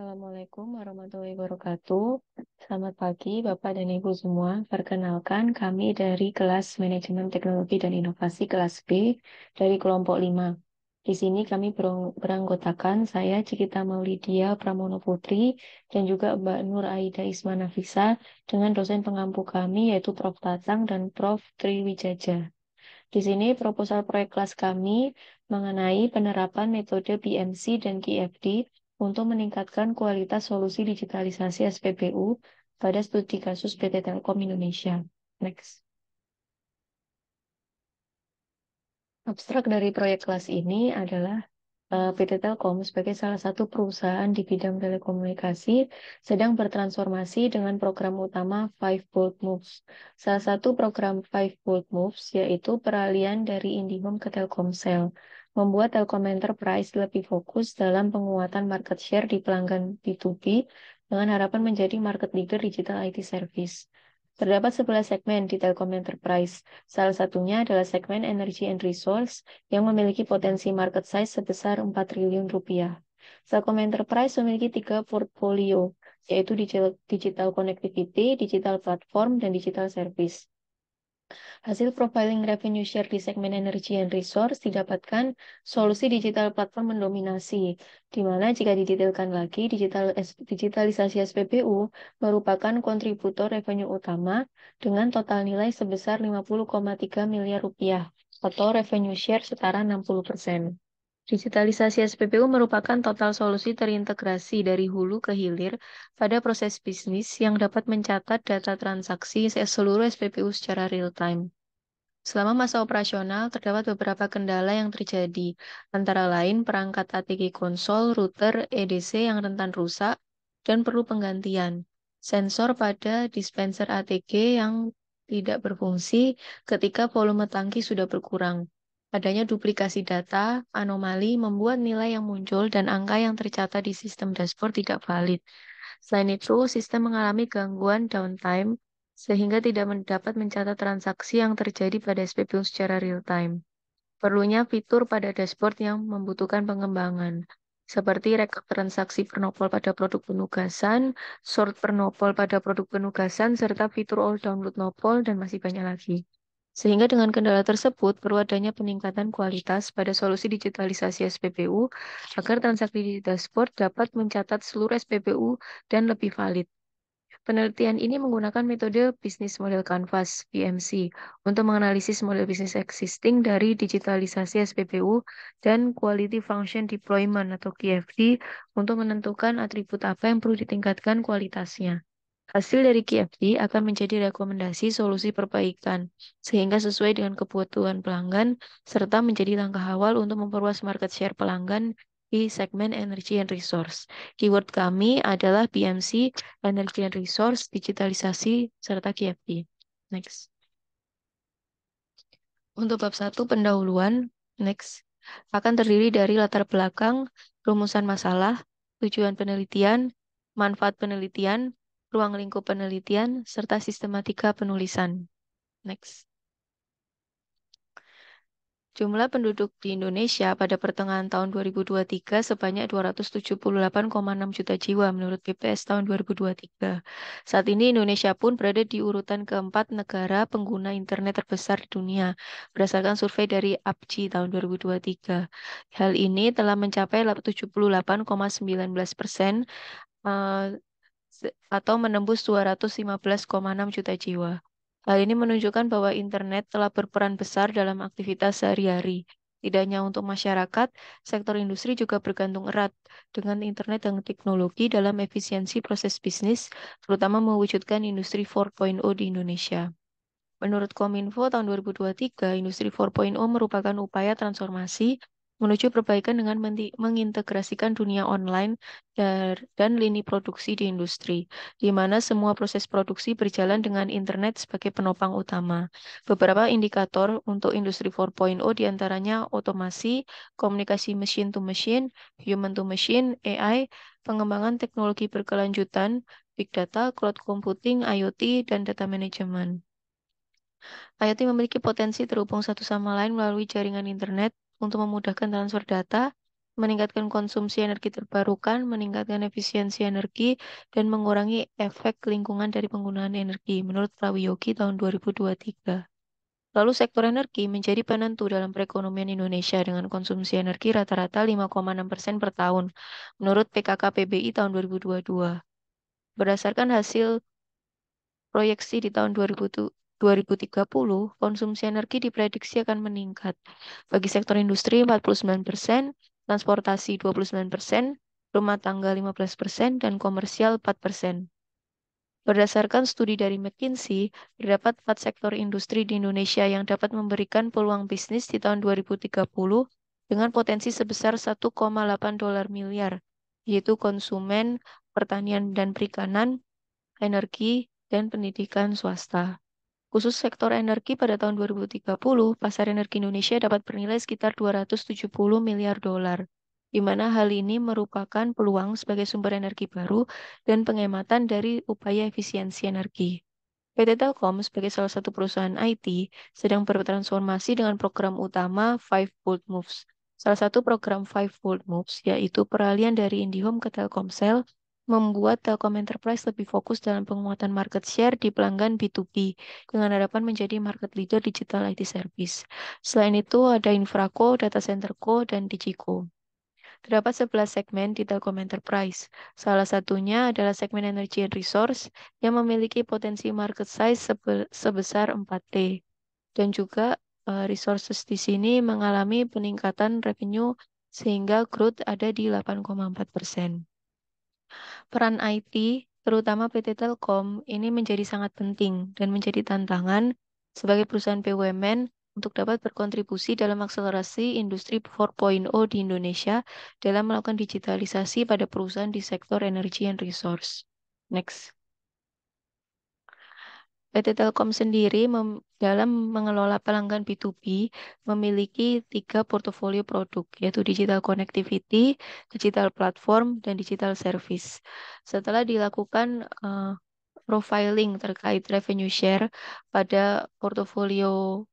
Assalamualaikum warahmatullahi wabarakatuh. Selamat pagi Bapak dan Ibu semua. Perkenalkan kami dari kelas Manajemen Teknologi dan Inovasi kelas B dari kelompok 5. Di sini kami beranggotakan saya Cikita Maulidia Pramono Putri dan juga Mbak Nur Aida Ismana Fisa dengan dosen pengampu kami yaitu Prof. Tatang dan Prof. Triwijaja. Di sini proposal proyek kelas kami mengenai penerapan metode BMC dan GFD untuk meningkatkan kualitas solusi digitalisasi SPBU pada studi kasus PT Telkom Indonesia. Next. Abstrak dari proyek kelas ini adalah eh, PT Telkom sebagai salah satu perusahaan di bidang telekomunikasi sedang bertransformasi dengan program utama Five Bold Moves. Salah satu program Five Bold Moves yaitu peralihan dari Indihome ke Telkomsel membuat Telkom Enterprise lebih fokus dalam penguatan market share di pelanggan B2B dengan harapan menjadi market leader digital IT service. Terdapat 11 segmen di Telkom Enterprise. Salah satunya adalah segmen Energy and Resource yang memiliki potensi market size sebesar 4 triliun rupiah. Telkom Enterprise memiliki tiga portfolio, yaitu digital connectivity, digital platform, dan digital service. Hasil profiling revenue share di segmen energi and resource didapatkan solusi digital platform mendominasi, di mana jika didetailkan lagi, digital, digitalisasi SPBU merupakan kontributor revenue utama dengan total nilai sebesar 50,3 miliar rupiah atau revenue share setara 60 persen. Digitalisasi SPBU merupakan total solusi terintegrasi dari hulu ke hilir pada proses bisnis yang dapat mencatat data transaksi seluruh SPBU secara real time. Selama masa operasional, terdapat beberapa kendala yang terjadi, antara lain perangkat ATG konsol, router, EDC yang rentan rusak, dan perlu penggantian. Sensor pada dispenser ATG yang tidak berfungsi ketika volume tangki sudah berkurang. Adanya duplikasi data, anomali membuat nilai yang muncul dan angka yang tercatat di sistem dashboard tidak valid. Selain itu, sistem mengalami gangguan downtime sehingga tidak mendapat mencatat transaksi yang terjadi pada SPBU secara real time. Perlunya fitur pada dashboard yang membutuhkan pengembangan, seperti rekap transaksi pernopol pada produk penugasan, sort pernopol pada produk penugasan, serta fitur all download nopol, dan masih banyak lagi. Sehingga dengan kendala tersebut, perlu adanya peningkatan kualitas pada solusi digitalisasi SPBU agar transaksi di dashboard dapat mencatat seluruh SPBU dan lebih valid. Penelitian ini menggunakan metode bisnis model canvas (BMC) untuk menganalisis model bisnis existing dari digitalisasi SPBU dan quality function deployment atau QFD untuk menentukan atribut apa yang perlu ditingkatkan kualitasnya. Hasil dari KFD akan menjadi rekomendasi solusi perbaikan, sehingga sesuai dengan kebutuhan pelanggan, serta menjadi langkah awal untuk memperluas market share pelanggan di segmen energy and resource. Keyword kami adalah BMC, energy and resource, digitalisasi, serta KFD. Next. Untuk bab 1 pendahuluan, next, akan terdiri dari latar belakang, rumusan masalah, tujuan penelitian, manfaat penelitian, ruang lingkup penelitian, serta sistematika penulisan. Next. Jumlah penduduk di Indonesia pada pertengahan tahun 2023 sebanyak 278,6 juta jiwa menurut BPS tahun 2023. Saat ini Indonesia pun berada di urutan keempat negara pengguna internet terbesar di dunia berdasarkan survei dari APCI tahun 2023. Hal ini telah mencapai 78,19 persen eh, atau menembus 215,6 juta jiwa. Hal ini menunjukkan bahwa internet telah berperan besar dalam aktivitas sehari-hari. Tidak hanya untuk masyarakat, sektor industri juga bergantung erat dengan internet dan teknologi dalam efisiensi proses bisnis, terutama mewujudkan industri 4.0 di Indonesia. Menurut Kominfo tahun 2023, industri 4.0 merupakan upaya transformasi menuju perbaikan dengan mengintegrasikan dunia online dan lini produksi di industri, di mana semua proses produksi berjalan dengan internet sebagai penopang utama. Beberapa indikator untuk industri 4.0 diantaranya otomasi, komunikasi mesin to mesin, human to machine, AI, pengembangan teknologi berkelanjutan, big data, cloud computing, IoT, dan data management. IoT memiliki potensi terhubung satu sama lain melalui jaringan internet, untuk memudahkan transfer data, meningkatkan konsumsi energi terbarukan, meningkatkan efisiensi energi, dan mengurangi efek lingkungan dari penggunaan energi, menurut Prawiyogi tahun 2023. Lalu sektor energi menjadi penentu dalam perekonomian Indonesia dengan konsumsi energi rata-rata 5,6 persen per tahun, menurut PKK PBI tahun 2022. Berdasarkan hasil proyeksi di tahun 2023, 2030, konsumsi energi diprediksi akan meningkat. Bagi sektor industri 49 persen, transportasi 29 persen, rumah tangga 15 persen, dan komersial 4 persen. Berdasarkan studi dari McKinsey, terdapat empat sektor industri di Indonesia yang dapat memberikan peluang bisnis di tahun 2030 dengan potensi sebesar 1,8 dolar miliar, yaitu konsumen, pertanian dan perikanan, energi, dan pendidikan swasta. Khusus sektor energi pada tahun 2030, pasar energi Indonesia dapat bernilai sekitar 270 miliar dolar, di mana hal ini merupakan peluang sebagai sumber energi baru dan penghematan dari upaya efisiensi energi. PT Telkom sebagai salah satu perusahaan IT sedang bertransformasi dengan program utama Five Bold Moves. Salah satu program Five Bold Moves yaitu peralihan dari IndiHome ke Telkomsel membuat Telkom Enterprise lebih fokus dalam penguatan market share di pelanggan B2B dengan harapan menjadi market leader digital IT service. Selain itu, ada Infraco, Data Center Co dan Digico. Terdapat 11 segmen di Telkom Enterprise. Salah satunya adalah segmen energy and resource yang memiliki potensi market size sebesar 4T. Dan juga eh, resources di sini mengalami peningkatan revenue sehingga growth ada di 8,4 persen. Peran IT, terutama PT Telkom, ini menjadi sangat penting dan menjadi tantangan sebagai perusahaan BUMN untuk dapat berkontribusi dalam akselerasi industri 4.0 di Indonesia dalam melakukan digitalisasi pada perusahaan di sektor energi and resource. Next. PT Telkom sendiri mem dalam mengelola pelanggan B2B memiliki tiga portofolio produk, yaitu digital connectivity, digital platform, dan digital service. Setelah dilakukan uh, profiling terkait revenue share pada portofolio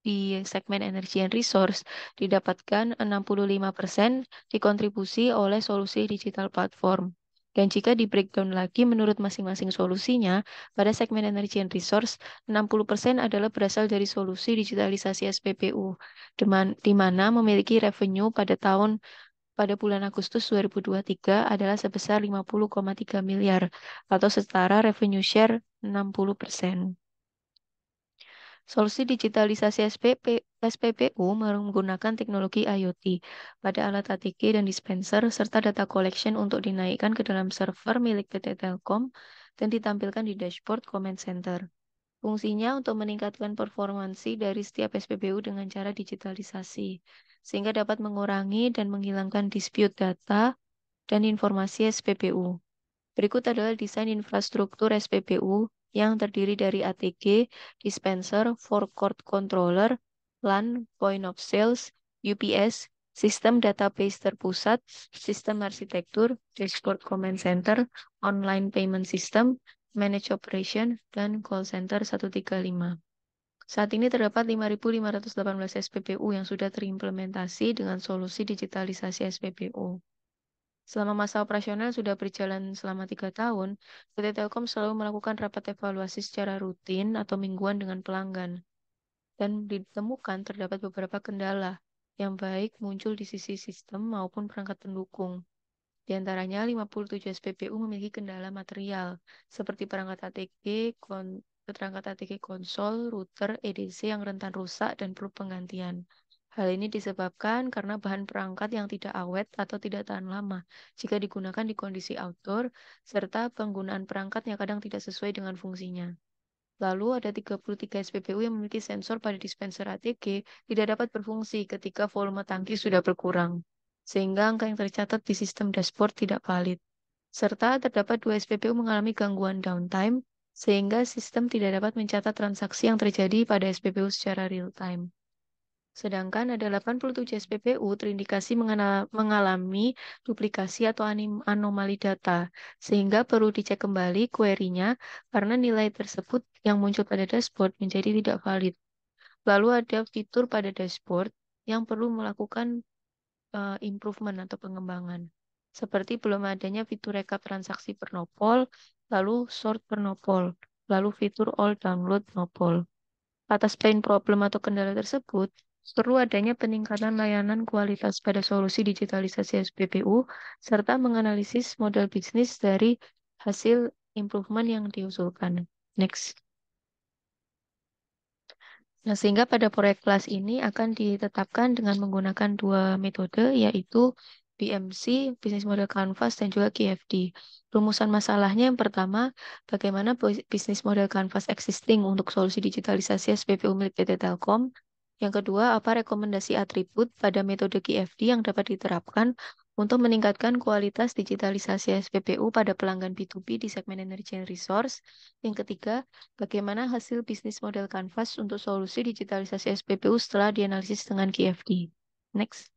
di segmen energi and resource didapatkan 65% dikontribusi oleh solusi digital platform. Dan jika di-breakdown lagi menurut masing-masing solusinya, pada segmen energi and resource, 60% adalah berasal dari solusi digitalisasi SPBU, di mana memiliki revenue pada tahun pada bulan Agustus 2023 adalah sebesar 50,3 miliar atau setara revenue share 60%. Solusi digitalisasi SPP, SPPU menggunakan teknologi IoT pada alat ATK dan dispenser serta data collection untuk dinaikkan ke dalam server milik PT Telkom dan ditampilkan di dashboard command center. Fungsinya untuk meningkatkan performansi dari setiap SPBU dengan cara digitalisasi, sehingga dapat mengurangi dan menghilangkan dispute data dan informasi SPBU. Berikut adalah desain infrastruktur SPBU yang terdiri dari ATG, dispenser, forecourt controller, LAN, point of sales, UPS, sistem database terpusat, sistem arsitektur, dashboard command center, online payment system, manage operation, dan call center 135. Saat ini terdapat 5.518 SPPU yang sudah terimplementasi dengan solusi digitalisasi SPPU. Selama masa operasional sudah berjalan selama tiga tahun, PT Telkom selalu melakukan rapat evaluasi secara rutin atau mingguan dengan pelanggan. Dan ditemukan terdapat beberapa kendala yang baik muncul di sisi sistem maupun perangkat pendukung. Di antaranya 57 SPBU memiliki kendala material seperti perangkat ATG, perangkat ATG konsol, router, EDC yang rentan rusak dan perlu penggantian. Hal ini disebabkan karena bahan perangkat yang tidak awet atau tidak tahan lama jika digunakan di kondisi outdoor, serta penggunaan perangkat yang kadang tidak sesuai dengan fungsinya. Lalu ada 33 SPBU yang memiliki sensor pada dispenser ATG tidak dapat berfungsi ketika volume tangki sudah berkurang, sehingga angka yang tercatat di sistem dashboard tidak valid. Serta terdapat dua SPBU mengalami gangguan downtime, sehingga sistem tidak dapat mencatat transaksi yang terjadi pada SPBU secara real time. Sedangkan ada 87 SPBU terindikasi mengalami duplikasi atau anomali data, sehingga perlu dicek kembali query-nya karena nilai tersebut yang muncul pada dashboard menjadi tidak valid. Lalu ada fitur pada dashboard yang perlu melakukan uh, improvement atau pengembangan, seperti belum adanya fitur rekap transaksi per nopol, lalu sort per nopol, lalu fitur all download nopol. Atas plain problem atau kendala tersebut, perlu adanya peningkatan layanan kualitas pada solusi digitalisasi SPBU, serta menganalisis model bisnis dari hasil improvement yang diusulkan. Next. Nah, sehingga pada proyek kelas ini akan ditetapkan dengan menggunakan dua metode, yaitu BMC, Business Model Canvas, dan juga KFD. Rumusan masalahnya yang pertama, bagaimana bisnis model Canvas existing untuk solusi digitalisasi SPPU milik PT Telkom. Yang kedua, apa rekomendasi atribut pada metode KFD yang dapat diterapkan untuk meningkatkan kualitas digitalisasi SPPU pada pelanggan B2B di segmen Energy and resource. Yang ketiga, bagaimana hasil bisnis model kanvas untuk solusi digitalisasi SPPU setelah dianalisis dengan KFD. Next.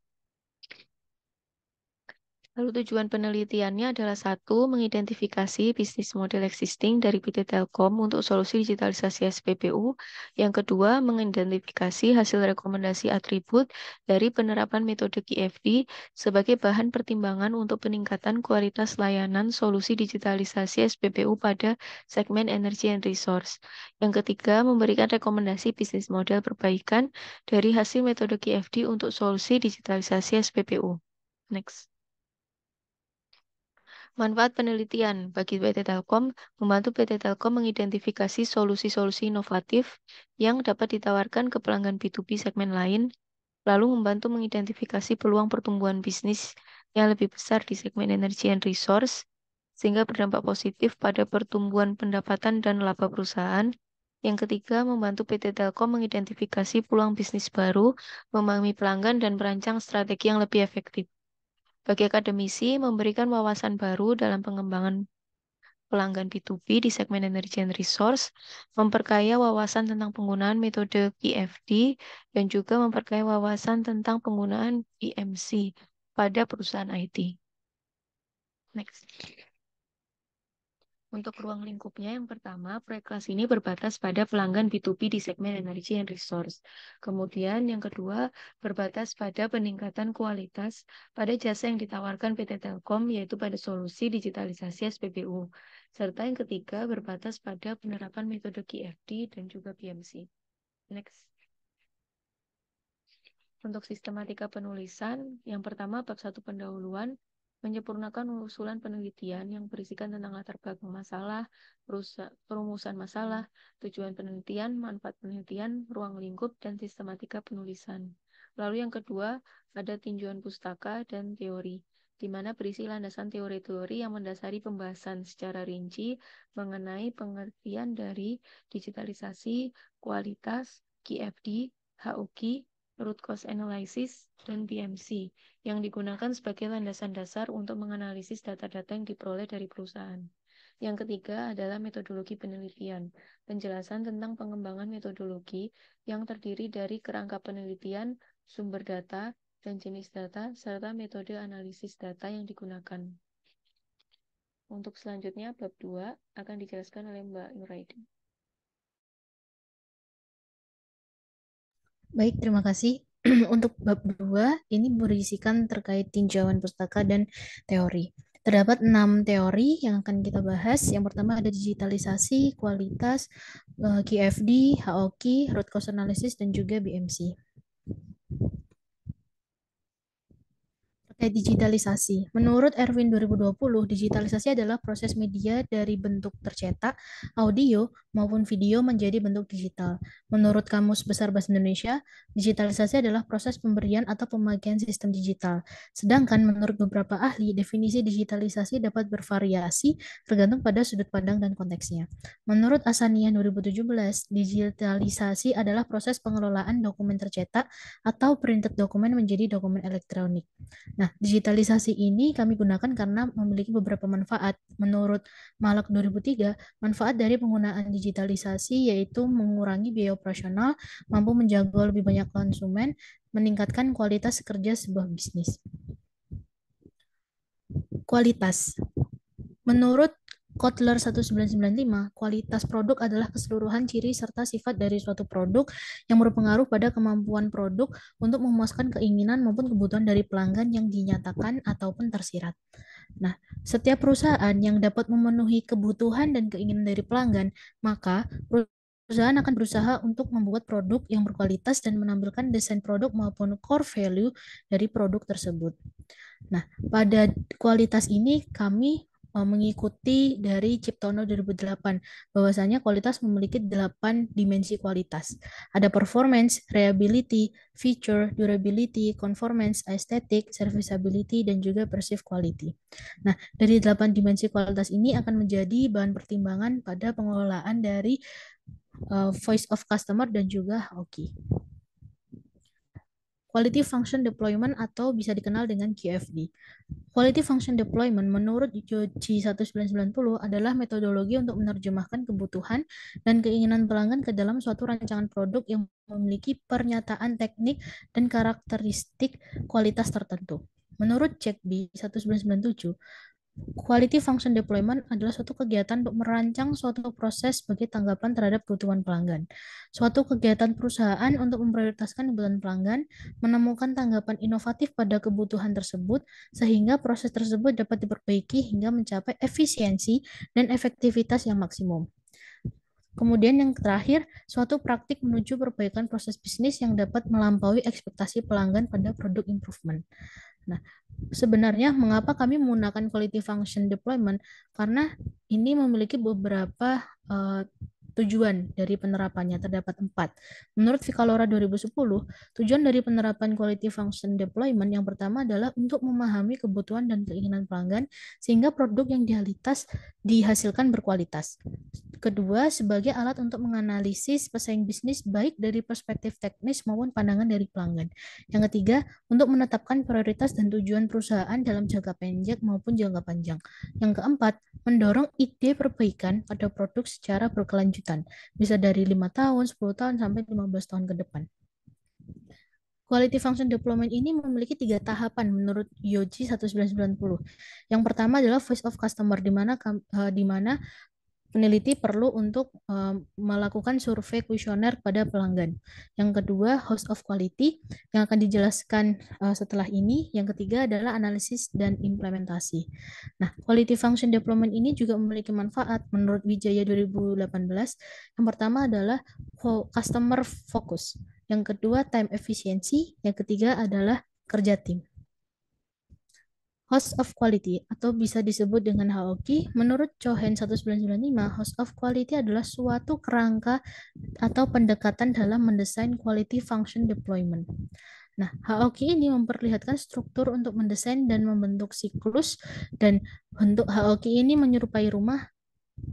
Lalu tujuan penelitiannya adalah satu, mengidentifikasi bisnis model existing dari PT Telkom untuk solusi digitalisasi SPBU. Yang kedua, mengidentifikasi hasil rekomendasi atribut dari penerapan metode KFD sebagai bahan pertimbangan untuk peningkatan kualitas layanan solusi digitalisasi SPBU pada segmen energy and resource. Yang ketiga, memberikan rekomendasi bisnis model perbaikan dari hasil metode KFD untuk solusi digitalisasi SPBU. Next. Manfaat penelitian bagi PT Telkom membantu PT Telkom mengidentifikasi solusi-solusi inovatif yang dapat ditawarkan ke pelanggan B2B segmen lain, lalu membantu mengidentifikasi peluang pertumbuhan bisnis yang lebih besar di segmen energi and resource, sehingga berdampak positif pada pertumbuhan pendapatan dan laba perusahaan. Yang ketiga, membantu PT Telkom mengidentifikasi peluang bisnis baru, memahami pelanggan, dan merancang strategi yang lebih efektif. Bagi akademisi, memberikan wawasan baru dalam pengembangan pelanggan B2B di segmen energy and resource, memperkaya wawasan tentang penggunaan metode PFD, dan juga memperkaya wawasan tentang penggunaan PMC pada perusahaan IT. Next. Untuk ruang lingkupnya, yang pertama, proyek kelas ini berbatas pada pelanggan B2B di segmen energi and resource. Kemudian yang kedua, berbatas pada peningkatan kualitas pada jasa yang ditawarkan PT Telkom, yaitu pada solusi digitalisasi SPBU. Serta yang ketiga, berbatas pada penerapan metode QFD dan juga BMC. Next. Untuk sistematika penulisan, yang pertama bab satu pendahuluan, menyempurnakan usulan penelitian yang berisikan tentang latar belakang masalah, perumusan masalah, tujuan penelitian, manfaat penelitian, ruang lingkup, dan sistematika penulisan. Lalu yang kedua, ada tinjuan pustaka dan teori, di mana berisi landasan teori-teori yang mendasari pembahasan secara rinci mengenai pengertian dari digitalisasi, kualitas, KFD, HOK, root cause analysis, dan BMC, yang digunakan sebagai landasan dasar untuk menganalisis data-data yang diperoleh dari perusahaan. Yang ketiga adalah metodologi penelitian, penjelasan tentang pengembangan metodologi yang terdiri dari kerangka penelitian, sumber data, dan jenis data, serta metode analisis data yang digunakan. Untuk selanjutnya, bab 2 akan dijelaskan oleh Mbak Nuraidi. Baik, terima kasih. Untuk bab dua ini berisikan terkait tinjauan pustaka dan teori. Terdapat enam teori yang akan kita bahas. Yang pertama ada digitalisasi, kualitas, KFD, eh, hoki root cause analysis, dan juga BMC. Oke, digitalisasi. Menurut Erwin 2020, digitalisasi adalah proses media dari bentuk tercetak, audio, maupun video menjadi bentuk digital. Menurut Kamus Besar Bahasa Indonesia, digitalisasi adalah proses pemberian atau pemakaian sistem digital. Sedangkan menurut beberapa ahli, definisi digitalisasi dapat bervariasi tergantung pada sudut pandang dan konteksnya. Menurut Asania 2017, digitalisasi adalah proses pengelolaan dokumen tercetak atau printed dokumen menjadi dokumen elektronik. Nah, digitalisasi ini kami gunakan karena memiliki beberapa manfaat. Menurut Malak 2003, manfaat dari penggunaan digitalisasi yaitu mengurangi biaya operasional, mampu menjaga lebih banyak konsumen, meningkatkan kualitas kerja sebuah bisnis. Kualitas. Menurut Kotler 1995, kualitas produk adalah keseluruhan ciri serta sifat dari suatu produk yang berpengaruh pada kemampuan produk untuk memuaskan keinginan maupun kebutuhan dari pelanggan yang dinyatakan ataupun tersirat. Nah, setiap perusahaan yang dapat memenuhi kebutuhan dan keinginan dari pelanggan, maka perusahaan akan berusaha untuk membuat produk yang berkualitas dan menampilkan desain produk maupun core value dari produk tersebut. Nah, pada kualitas ini kami Eh, mengikuti dari Ciptono 2008 bahwasanya kualitas memiliki delapan dimensi kualitas. Ada performance, reliability, feature, durability, conformance, aesthetic, serviceability dan juga perceived quality. Nah, dari delapan dimensi kualitas ini akan menjadi bahan pertimbangan pada pengelolaan dari uh, voice of customer dan juga hoki. Quality Function Deployment atau bisa dikenal dengan QFD. Quality Function Deployment menurut Joji 1990 adalah metodologi untuk menerjemahkan kebutuhan dan keinginan pelanggan ke dalam suatu rancangan produk yang memiliki pernyataan teknik dan karakteristik kualitas tertentu. Menurut Jack 1997, Quality Function Deployment adalah suatu kegiatan untuk merancang suatu proses sebagai tanggapan terhadap kebutuhan pelanggan. Suatu kegiatan perusahaan untuk memprioritaskan kebutuhan pelanggan, menemukan tanggapan inovatif pada kebutuhan tersebut, sehingga proses tersebut dapat diperbaiki hingga mencapai efisiensi dan efektivitas yang maksimum. Kemudian yang terakhir, suatu praktik menuju perbaikan proses bisnis yang dapat melampaui ekspektasi pelanggan pada produk improvement. Nah, sebenarnya mengapa kami menggunakan quality function deployment? Karena ini memiliki beberapa uh, Tujuan dari penerapannya terdapat empat. Menurut Vicalora 2010, tujuan dari penerapan quality function deployment yang pertama adalah untuk memahami kebutuhan dan keinginan pelanggan sehingga produk yang dihalitas dihasilkan berkualitas. Kedua, sebagai alat untuk menganalisis pesaing bisnis baik dari perspektif teknis maupun pandangan dari pelanggan. Yang ketiga, untuk menetapkan prioritas dan tujuan perusahaan dalam jangka pendek maupun jangka panjang. Yang keempat, mendorong ide perbaikan pada produk secara berkelanjutan lanjutan. Bisa dari lima tahun, 10 tahun, sampai 15 tahun ke depan. Quality Function Deployment ini memiliki tiga tahapan menurut Yoji 1990. Yang pertama adalah Voice of Customer, di mana, eh, di mana peneliti perlu untuk um, melakukan survei kuesioner pada pelanggan. Yang kedua, host of quality yang akan dijelaskan uh, setelah ini. Yang ketiga adalah analisis dan implementasi. Nah, quality function development ini juga memiliki manfaat menurut Wijaya 2018. Yang pertama adalah customer focus. Yang kedua, time efficiency. Yang ketiga adalah kerja tim. Host of Quality atau bisa disebut dengan Haoki, menurut Cohen 1995, House of Quality adalah suatu kerangka atau pendekatan dalam mendesain quality function deployment. Nah, Haoki ini memperlihatkan struktur untuk mendesain dan membentuk siklus dan bentuk Haoki ini menyerupai rumah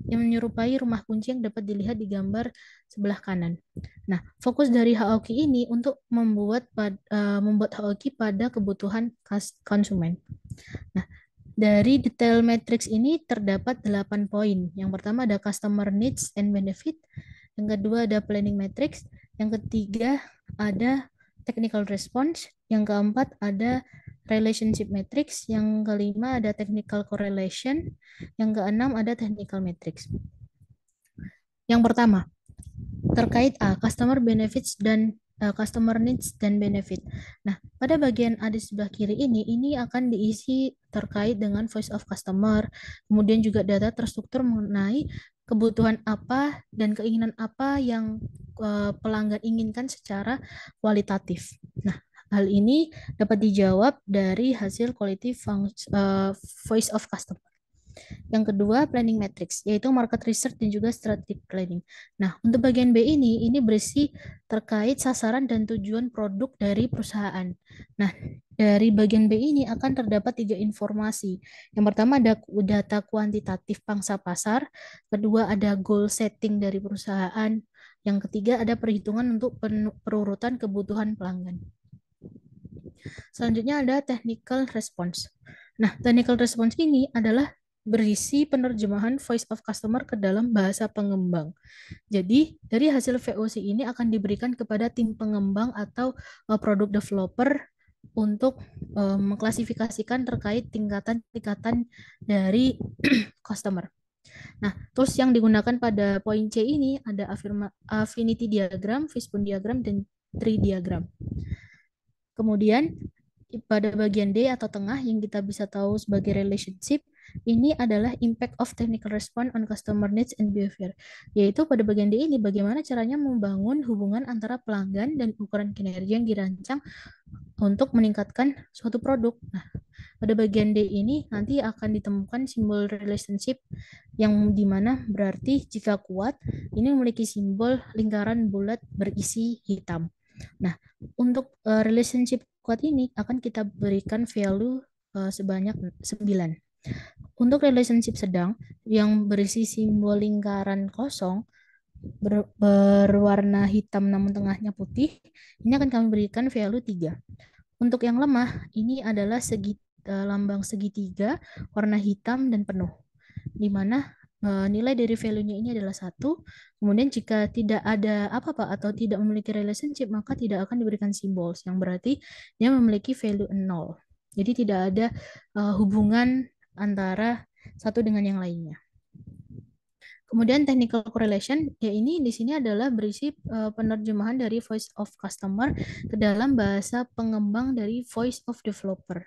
yang menyerupai rumah kunci yang dapat dilihat di gambar sebelah kanan. Nah, fokus dari Haoki ini untuk membuat pad, uh, membuat Haoki pada kebutuhan kas, konsumen. Nah, dari detail matrix ini terdapat 8 poin. Yang pertama ada customer needs and benefit, yang kedua ada planning matrix, yang ketiga ada technical response, yang keempat ada relationship matrix, yang kelima ada technical correlation, yang keenam ada technical matrix. Yang pertama, terkait A, ah, customer benefits dan uh, customer needs dan benefit. Nah, pada bagian A di sebelah kiri ini, ini akan diisi terkait dengan voice of customer, kemudian juga data terstruktur mengenai kebutuhan apa dan keinginan apa yang uh, pelanggan inginkan secara kualitatif. Nah, Hal ini dapat dijawab dari hasil quality uh, voice of customer. Yang kedua, planning matrix, yaitu market research dan juga strategic planning. Nah, untuk bagian B ini, ini berisi terkait sasaran dan tujuan produk dari perusahaan. Nah, dari bagian B ini akan terdapat tiga informasi. Yang pertama ada data kuantitatif pangsa pasar, kedua ada goal setting dari perusahaan, yang ketiga ada perhitungan untuk perurutan kebutuhan pelanggan. Selanjutnya ada technical response. Nah, technical response ini adalah berisi penerjemahan voice of customer ke dalam bahasa pengembang. Jadi, dari hasil VOC ini akan diberikan kepada tim pengembang atau eh, product developer untuk eh, mengklasifikasikan terkait tingkatan-tingkatan dari customer. Nah, terus yang digunakan pada poin C ini ada affinity diagram, fishbone diagram, dan tree diagram. Kemudian pada bagian D atau tengah yang kita bisa tahu sebagai relationship ini adalah impact of technical response on customer needs and behavior, yaitu pada bagian D ini bagaimana caranya membangun hubungan antara pelanggan dan ukuran kinerja yang dirancang untuk meningkatkan suatu produk. Nah, pada bagian D ini nanti akan ditemukan simbol relationship yang dimana berarti jika kuat ini memiliki simbol lingkaran bulat berisi hitam. Nah, untuk uh, relationship kuat ini akan kita berikan value uh, sebanyak 9. Untuk relationship sedang yang berisi simbol lingkaran kosong ber, berwarna hitam namun tengahnya putih, ini akan kami berikan value 3. Untuk yang lemah, ini adalah segi, eh, lambang segitiga warna hitam dan penuh, di mana Eh, nilai dari value-nya ini adalah satu. Kemudian jika tidak ada apa-apa atau tidak memiliki relationship, maka tidak akan diberikan simbol yang berarti dia memiliki value nol. Jadi tidak ada eh, hubungan antara satu dengan yang lainnya. Kemudian technical correlation ya ini di sini adalah berisi eh, penerjemahan dari voice of customer ke dalam bahasa pengembang dari voice of developer.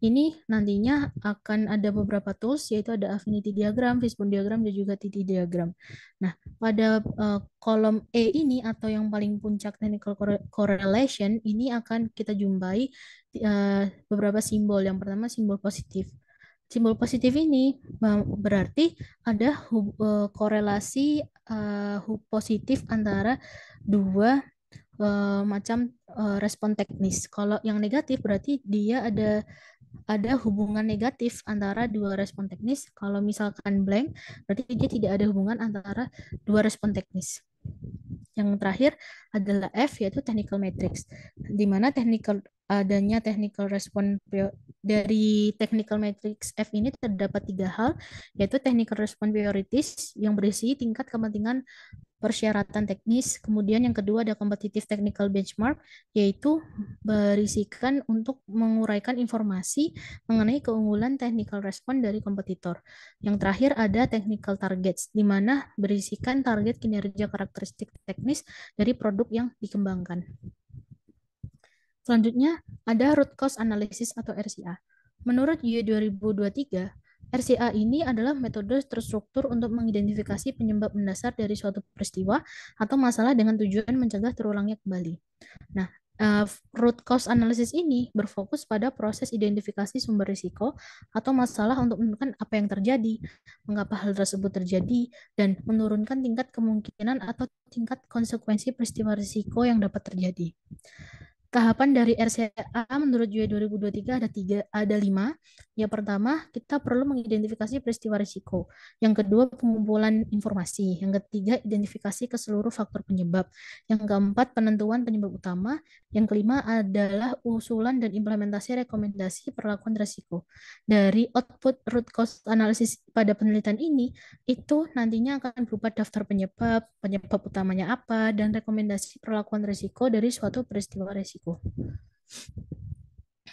Ini nantinya akan ada beberapa tools yaitu ada affinity diagram, fishbone diagram dan juga titik diagram. Nah, pada uh, kolom E ini atau yang paling puncak technical correlation ini akan kita jumpai uh, beberapa simbol. Yang pertama simbol positif. Simbol positif ini berarti ada hub, uh, korelasi uh, hub positif antara dua uh, macam uh, respon teknis. Kalau yang negatif berarti dia ada ada hubungan negatif antara dua respon teknis. Kalau misalkan blank, berarti dia tidak ada hubungan antara dua respon teknis. Yang terakhir adalah F yaitu technical matrix. Di mana technical adanya technical respon dari technical matrix F ini terdapat tiga hal yaitu technical respon priorities yang berisi tingkat kepentingan persyaratan teknis. Kemudian yang kedua ada kompetitif technical benchmark, yaitu berisikan untuk menguraikan informasi mengenai keunggulan technical respon dari kompetitor. Yang terakhir ada technical targets, di mana berisikan target kinerja karakteristik teknis dari produk yang dikembangkan. Selanjutnya, ada root cause analysis atau RCA. Menurut UE 2023, RCA ini adalah metode terstruktur untuk mengidentifikasi penyebab mendasar dari suatu peristiwa atau masalah dengan tujuan mencegah terulangnya kembali. Nah, uh, root cause analysis ini berfokus pada proses identifikasi sumber risiko atau masalah untuk menentukan apa yang terjadi, mengapa hal tersebut terjadi, dan menurunkan tingkat kemungkinan atau tingkat konsekuensi peristiwa risiko yang dapat terjadi tahapan dari RCA menurut UE 2023 ada tiga, ada lima. Yang pertama, kita perlu mengidentifikasi peristiwa risiko. Yang kedua, pengumpulan informasi. Yang ketiga, identifikasi ke seluruh faktor penyebab. Yang keempat, penentuan penyebab utama. Yang kelima adalah usulan dan implementasi rekomendasi perlakuan risiko. Dari output root cause analysis pada penelitian ini, itu nantinya akan berupa daftar penyebab, penyebab utamanya apa, dan rekomendasi perlakuan risiko dari suatu peristiwa risiko. Gitu.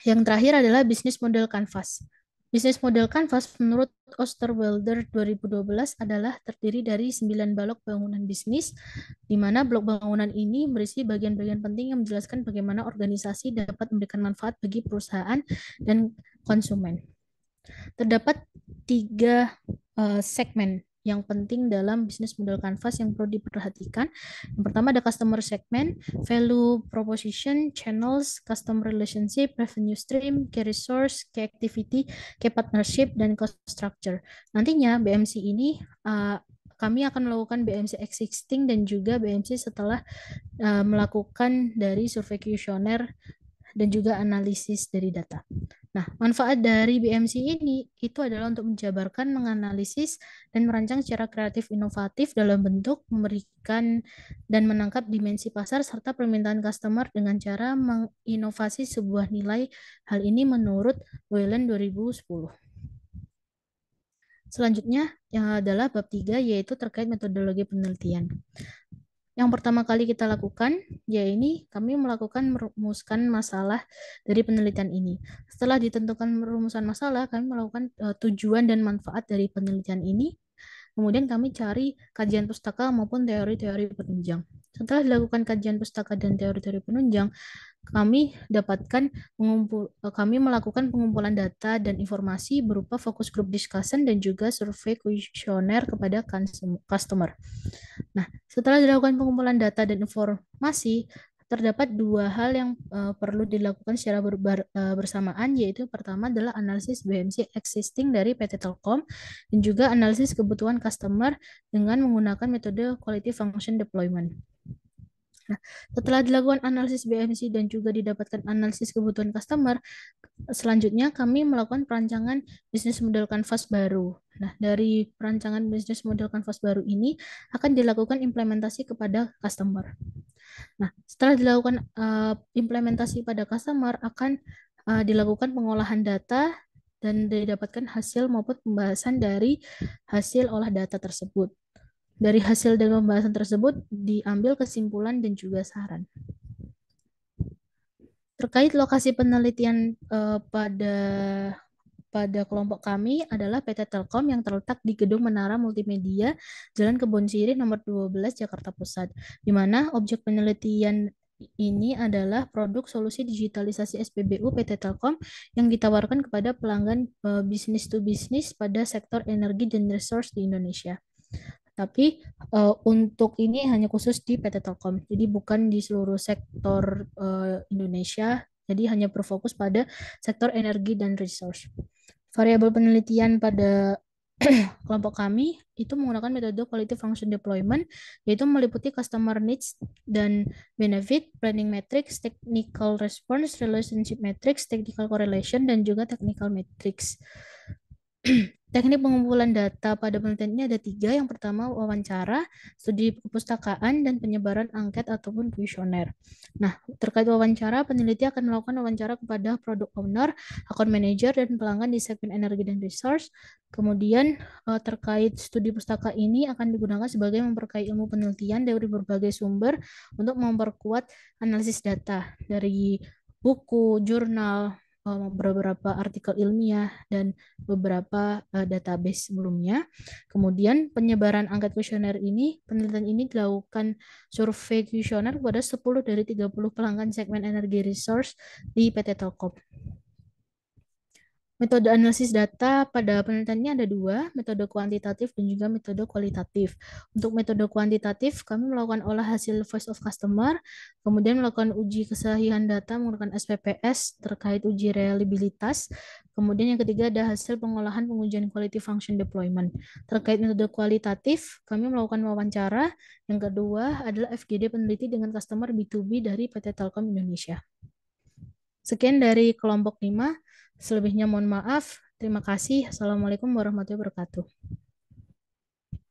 Yang terakhir adalah bisnis model kanvas. Bisnis model kanvas menurut Osterwelder 2012 adalah terdiri dari 9 balok bangunan bisnis, di mana blok bangunan ini berisi bagian-bagian penting yang menjelaskan bagaimana organisasi dapat memberikan manfaat bagi perusahaan dan konsumen. Terdapat tiga uh, segmen yang penting dalam bisnis model kanvas yang perlu diperhatikan. Yang pertama ada customer segment, value proposition, channels, customer relationship, revenue stream, key resource, key activity, key partnership, dan cost structure. Nantinya BMC ini uh, kami akan melakukan BMC existing dan juga BMC setelah uh, melakukan dari survei kuesioner dan juga analisis dari data. Nah, manfaat dari BMC ini itu adalah untuk menjabarkan, menganalisis, dan merancang secara kreatif inovatif dalam bentuk memberikan dan menangkap dimensi pasar serta permintaan customer dengan cara menginovasi sebuah nilai. Hal ini menurut Wayland 2010. Selanjutnya yang adalah bab 3 yaitu terkait metodologi penelitian. Yang pertama kali kita lakukan, ya ini kami melakukan merumuskan masalah dari penelitian ini. Setelah ditentukan merumuskan masalah, kami melakukan uh, tujuan dan manfaat dari penelitian ini. Kemudian kami cari kajian pustaka maupun teori-teori penunjang. Setelah dilakukan kajian pustaka dan teori-teori penunjang, kami dapatkan mengumpul, eh, kami melakukan pengumpulan data dan informasi berupa fokus grup discussion dan juga survei kuesioner kepada customer. Nah, setelah dilakukan pengumpulan data dan informasi, terdapat dua hal yang uh, perlu dilakukan secara ber, eh, bersamaan yaitu pertama adalah analisis BMC existing dari PT Telkom dan juga analisis kebutuhan customer dengan menggunakan metode quality function deployment. Nah, setelah dilakukan analisis BMC dan juga didapatkan analisis kebutuhan customer, selanjutnya kami melakukan perancangan bisnis model kanvas baru. Nah, dari perancangan bisnis model kanvas baru ini akan dilakukan implementasi kepada customer. Nah, setelah dilakukan uh, implementasi pada customer akan uh, dilakukan pengolahan data dan didapatkan hasil maupun pembahasan dari hasil olah data tersebut. Dari hasil dan pembahasan tersebut diambil kesimpulan dan juga saran. Terkait lokasi penelitian uh, pada pada kelompok kami adalah PT Telkom yang terletak di Gedung Menara Multimedia Jalan Kebon Sirih nomor 12 Jakarta Pusat, di mana objek penelitian ini adalah produk solusi digitalisasi SPBU PT Telkom yang ditawarkan kepada pelanggan eh, bisnis to bisnis pada sektor energi dan resource di Indonesia. Tapi uh, untuk ini hanya khusus di PT Telkom. Jadi bukan di seluruh sektor uh, Indonesia. Jadi hanya berfokus pada sektor energi dan resource. Variabel penelitian pada kelompok kami itu menggunakan metode quality function deployment yaitu meliputi customer needs dan benefit, planning metrics, technical response, relationship metrics, technical correlation dan juga technical metrics. Teknik pengumpulan data pada penelitian ini ada tiga. Yang pertama wawancara, studi perpustakaan, dan penyebaran angket ataupun kuesioner. Nah, terkait wawancara, peneliti akan melakukan wawancara kepada produk owner, account manager, dan pelanggan di segmen energi dan resource. Kemudian eh, terkait studi pustaka ini akan digunakan sebagai memperkaya ilmu penelitian dari berbagai sumber untuk memperkuat analisis data dari buku, jurnal, Um, beberapa artikel ilmiah dan beberapa uh, database sebelumnya. Kemudian penyebaran angkat kuesioner ini, penelitian ini dilakukan survei kuesioner kepada 10 dari 30 pelanggan segmen energi resource di PT Telkom. Metode analisis data pada penelitiannya ada dua, metode kuantitatif dan juga metode kualitatif. Untuk metode kuantitatif, kami melakukan olah hasil voice of customer, kemudian melakukan uji kesahihan data menggunakan SPPS terkait uji reliabilitas. Kemudian yang ketiga ada hasil pengolahan pengujian quality function deployment. Terkait metode kualitatif, kami melakukan wawancara. Yang kedua adalah FGD peneliti dengan customer B2B dari PT Telkom Indonesia. Sekian dari kelompok 5. Selebihnya mohon maaf. Terima kasih. Assalamualaikum warahmatullahi wabarakatuh.